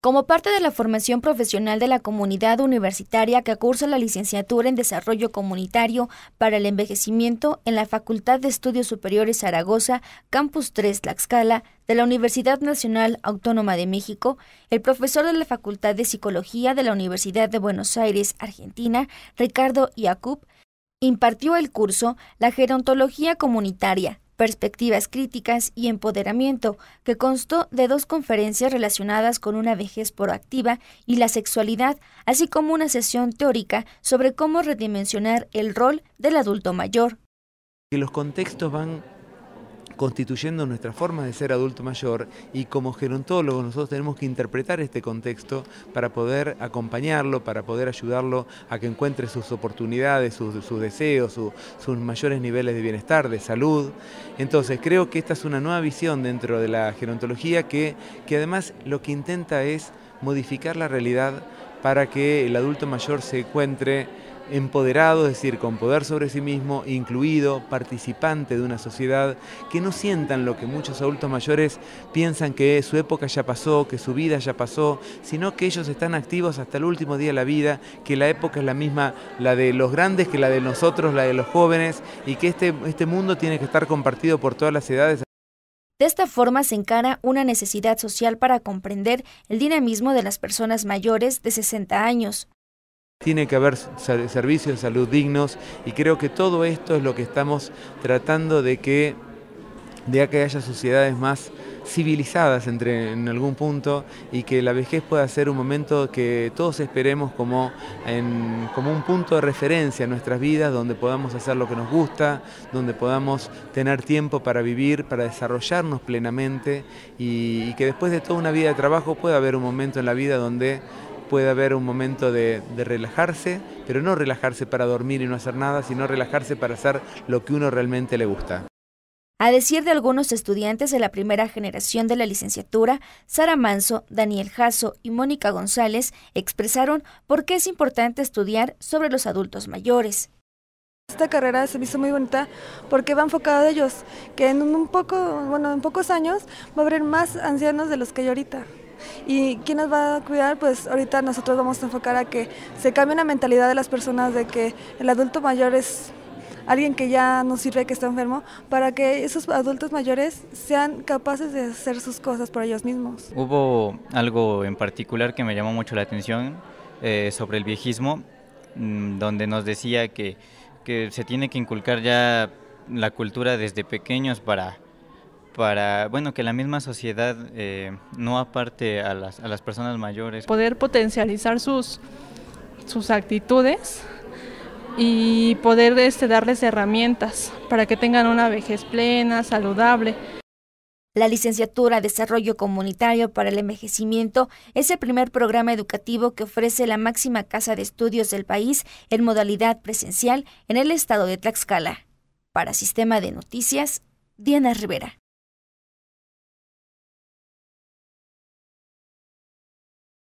Como parte de la formación profesional de la comunidad universitaria que cursa la licenciatura en Desarrollo Comunitario para el Envejecimiento en la Facultad de Estudios Superiores Zaragoza, Campus 3 Tlaxcala, de la Universidad Nacional Autónoma de México, el profesor de la Facultad de Psicología de la Universidad de Buenos Aires, Argentina, Ricardo Iacub, impartió el curso La Gerontología Comunitaria, Perspectivas Críticas y Empoderamiento, que constó de dos conferencias relacionadas con una vejez proactiva y la sexualidad, así como una sesión teórica sobre cómo redimensionar el rol del adulto mayor. los contextos van constituyendo nuestra forma de ser adulto mayor y como gerontólogos nosotros tenemos que interpretar este contexto para poder acompañarlo, para poder ayudarlo a que encuentre sus oportunidades, sus, deseos, sus mayores niveles de bienestar, de salud. Entonces creo que esta es una nueva visión dentro de la gerontología que, que además lo que intenta es modificar la realidad para que el adulto mayor se encuentre empoderado, es decir, con poder sobre sí mismo, incluido, participante de una sociedad, que no sientan lo que muchos adultos mayores piensan que su época ya pasó, que su vida ya pasó, sino que ellos están activos hasta el último día de la vida, que la época es la misma, la de los grandes, que la de nosotros, la de los jóvenes, y que este, este mundo tiene que estar compartido por todas las edades. De esta forma se encara una necesidad social para comprender el dinamismo de las personas mayores de 60 años. Tiene que haber servicios de salud dignos y creo que todo esto es lo que estamos tratando de que, de que haya sociedades más civilizadas entre, en algún punto y que la vejez pueda ser un momento que todos esperemos como, como un punto de referencia en nuestras vidas, donde podamos hacer lo que nos gusta, donde podamos tener tiempo para vivir, para desarrollarnos plenamente y, que después de toda una vida de trabajo pueda haber un momento en la vida donde puede haber un momento de, de, relajarse, pero no relajarse para dormir y no hacer nada, sino relajarse para hacer lo que uno realmente le gusta. A decir de algunos estudiantes de la primera generación de la licenciatura, Sara Manso, Daniel Jasso y Mónica González expresaron por qué es importante estudiar sobre los adultos mayores. Esta carrera se me hizo muy bonita porque va enfocada a ellos, que en un poco, bueno, en pocos años va a haber más ancianos de los que hay ahorita. ¿Y quién nos va a cuidar? Pues ahorita nosotros vamos a enfocar a que se cambie la mentalidad de las personas de que el adulto mayor es alguien que ya no sirve, que está enfermo, para que esos adultos mayores sean capaces de hacer sus cosas por ellos mismos. Hubo algo en particular que me llamó mucho la atención eh, sobre el viejismo, mm, donde nos decía que, se tiene que inculcar ya la cultura desde pequeños para, para bueno, que la misma sociedad eh, no aparte a las, a las personas mayores. Poder potencializar sus, sus actitudes y poder este, darles herramientas para que tengan una vejez plena, saludable. La licenciatura Desarrollo Comunitario para el Envejecimiento es el primer programa educativo que ofrece la máxima casa de estudios del país en modalidad presencial en el estado de Tlaxcala. Para Sistema de Noticias, Diana Rivera.